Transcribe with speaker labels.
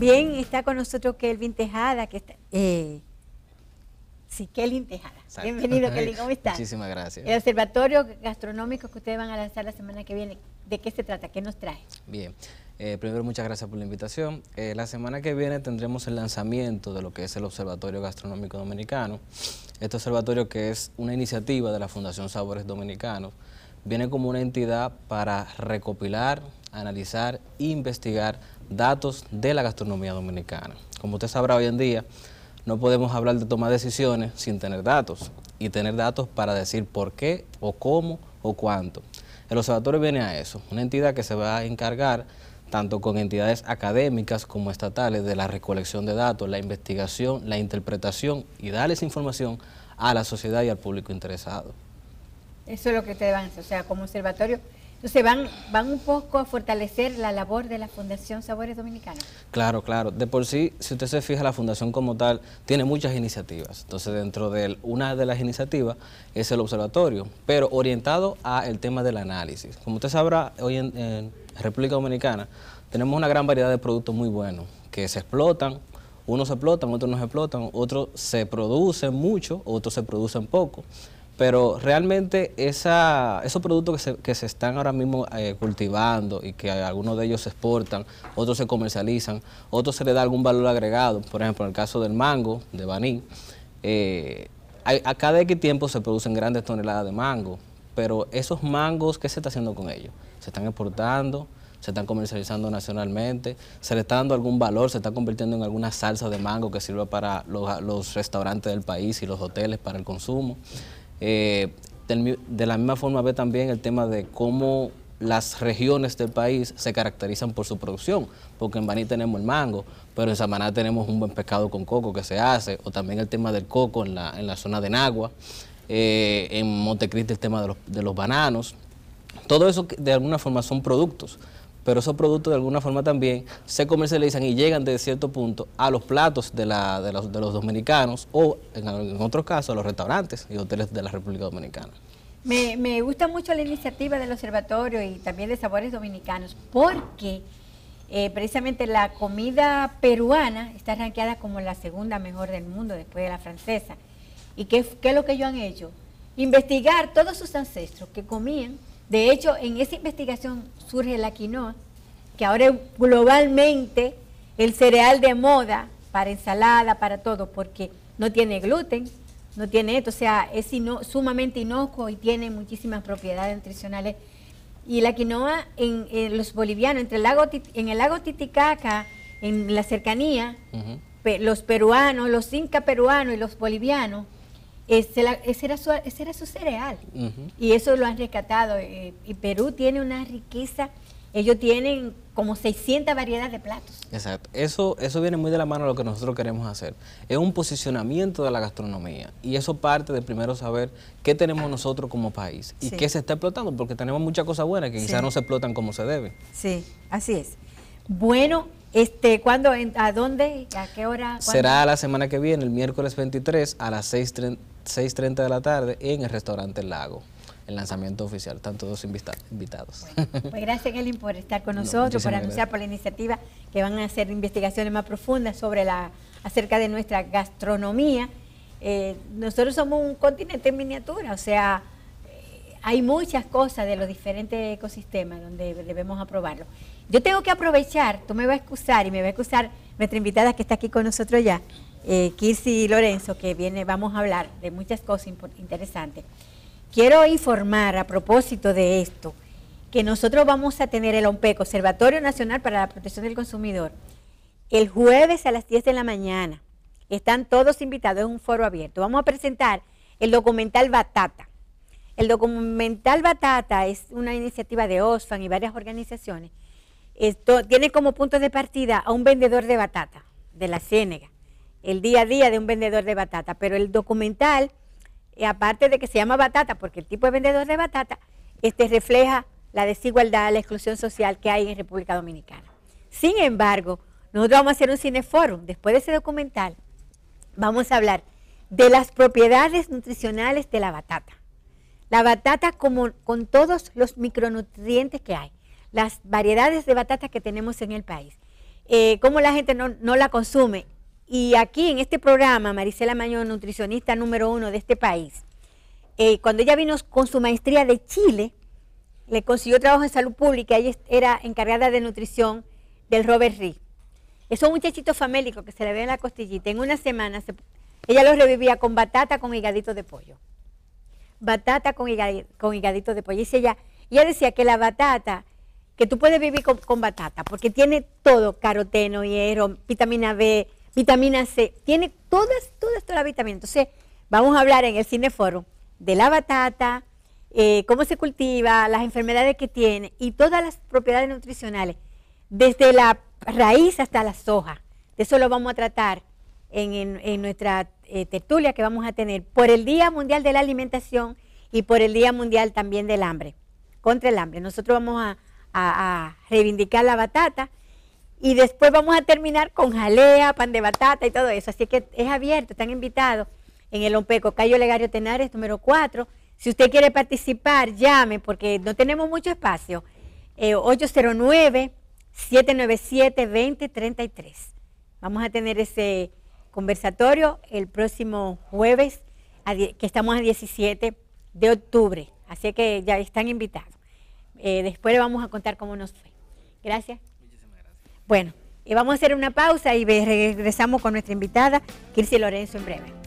Speaker 1: Bien, está con nosotros Kelvin Tejada, que está, eh, sí, Kelvin Tejada. Bienvenido, Kelvin, ¿cómo estás? Muchísimas gracias. El observatorio gastronómico que ustedes van a lanzar la semana que viene, ¿de qué se trata? ¿Qué nos trae?
Speaker 2: Bien, eh, primero muchas gracias por la invitación. Eh, la semana que viene tendremos el lanzamiento de lo que es el Observatorio Gastronómico Dominicano. Este observatorio que es una iniciativa de la Fundación Sabores Dominicanos, viene como una entidad para recopilar, analizar, e investigar datos de la gastronomía dominicana. Como usted sabrá hoy en día, no podemos hablar de tomar decisiones sin tener datos y tener datos para decir por qué o cómo o cuánto. El observatorio viene a eso, una entidad que se va a encargar tanto con entidades académicas como estatales de la recolección de datos, la investigación, la interpretación y darles información a la sociedad y al público interesado.
Speaker 1: Eso es lo que te avanza, o sea, como observatorio entonces van, van un poco a fortalecer la labor de la Fundación Sabores Dominicanos.
Speaker 2: Claro, claro. De por sí, si usted se fija, la Fundación como tal tiene muchas iniciativas. Entonces, dentro de una de las iniciativas es el observatorio, pero orientado al tema del análisis. Como usted sabrá, hoy en, en República Dominicana tenemos una gran variedad de productos muy buenos que se explotan, unos se explotan, otros no se explotan, otros se producen mucho, otros se producen poco pero realmente esos productos que se, están ahora mismo eh, cultivando y que algunos de ellos se exportan, otros se comercializan, otros se le da algún valor agregado, por ejemplo, en el caso del mango, de Baní, eh, a, cada X tiempo se producen grandes toneladas de mango, pero esos mangos, ¿qué se está haciendo con ellos? Se están exportando, se están comercializando nacionalmente, se le está dando algún valor, se está convirtiendo en alguna salsa de mango que sirva para los restaurantes del país y los hoteles para el consumo. Eh, de la misma forma ve también el tema de cómo las regiones del país se caracterizan por su producción, porque en Baní tenemos el mango, pero en Samaná tenemos un buen pescado con coco que se hace, o también el tema del coco en la, zona de Nagua, eh, en Montecristi el tema de los, de los bananos. Todo eso de alguna forma son productos pero esos productos de alguna forma también se comercializan y llegan de cierto punto a los platos de, la, de, los, dominicanos o, en, otros casos, a los restaurantes y hoteles de la República Dominicana.
Speaker 1: Me, me, gusta mucho la iniciativa del observatorio y también de sabores dominicanos porque eh, precisamente la comida peruana está ranqueada como la segunda mejor del mundo después de la francesa. ¿Y qué, qué es lo que ellos han hecho? Investigar todos sus ancestros que comían de hecho, en esa investigación surge la quinoa, que ahora globalmente el cereal de moda para ensalada, para todo, porque no tiene gluten, no tiene esto, o sea, es sumamente inocuo y tiene muchísimas propiedades nutricionales. Y la quinoa en, los bolivianos, entre el lago, en el lago Titicaca, en la cercanía, los peruanos, los inca peruanos y los bolivianos, ese, era su, era su, cereal. Y eso lo han rescatado. Eh, y Perú tiene una riqueza. Ellos tienen como 600 variedades de platos.
Speaker 2: Exacto. Eso, eso viene muy de la mano lo que nosotros queremos hacer. Es un posicionamiento de la gastronomía. Y eso parte de primero saber qué tenemos nosotros como país y qué se está explotando, porque tenemos muchas cosas buenas que quizás no se explotan como se debe.
Speaker 1: Sí, así es. Bueno, este, ¿Cuándo? ¿A dónde? ¿A qué hora? Será
Speaker 2: la semana que viene, el miércoles 23 a las 6.30 de la tarde en el restaurante El Lago. El lanzamiento oficial. Están todos invitados. pues
Speaker 1: gracias, Elin, por estar con nosotros, por anunciar, por la iniciativa que van a hacer investigaciones más profundas sobre la acerca de nuestra gastronomía. Eh, nosotros somos un continente en miniatura, o sea, hay muchas cosas de los diferentes ecosistemas donde debemos aprobarlo. Yo tengo que aprovechar, tú me vas a excusar y me va a excusar nuestra invitada que está aquí con nosotros ya, eh, Kirsi Lorenzo, que viene, vamos a hablar de muchas cosas interesantes. Quiero informar a propósito de esto que nosotros vamos a tener el OMPEC, Observatorio Nacional para la Protección del Consumidor, el jueves a las 10 de la mañana. Están todos invitados, en un foro abierto. Vamos a presentar el documental Batata. El documental Batata es una iniciativa de OSFAN y varias organizaciones. Esto tiene como punto de partida a un vendedor de batata de la Ciénega, el día a día de un vendedor de batata. Pero el documental, eh, aparte de que se llama batata, porque el tipo de vendedor de batata, este refleja la desigualdad, la exclusión social que hay en República Dominicana. Sin embargo, nosotros vamos a hacer un cineforum. Después de ese documental, vamos a hablar de las propiedades nutricionales de la batata. La batata como con todos los micronutrientes que hay, las variedades de batata que tenemos en el país, eh, cómo la gente no, la consume. Y aquí en este programa, Marisela Mañón, nutricionista número uno de este país, eh, cuando ella vino con su maestría de Chile, le consiguió trabajo en salud pública, ella era encargada de nutrición del Robert Reed. un muchachitos famélico que se le ve en la costillita, en una semana ella los revivía con batata con higadito de pollo batata con, higadito, con de pollo. Y ella, ella decía que la batata, que tú puedes vivir con, batata, porque tiene todo, caroteno, hierro, vitamina B, vitamina C, tiene todas, todas, las vitaminas. Entonces, vamos a hablar en el cineforum de la batata, eh, cómo se cultiva, las enfermedades que tiene y todas las propiedades nutricionales, desde la raíz hasta las hojas. De eso lo vamos a tratar en, nuestra eh, tertulia que vamos a tener por el Día Mundial de la Alimentación y por el Día Mundial también del Hambre, contra el hambre. Nosotros vamos a, reivindicar la batata y después vamos a terminar con jalea, pan de batata y todo eso. Así que es abierto, están invitados en el Ompeco, Cayo Legario Tenares, número 4. Si usted quiere participar, llame porque no tenemos mucho espacio. 809-797-2033. Eh, vamos a tener ese conversatorio el próximo jueves, que estamos a 17 de octubre. Así que ya están invitados. Eh, después le vamos a contar cómo nos fue. Gracias. Bueno, y vamos a hacer una pausa y regresamos con nuestra invitada, Kirsi Lorenzo, en breve.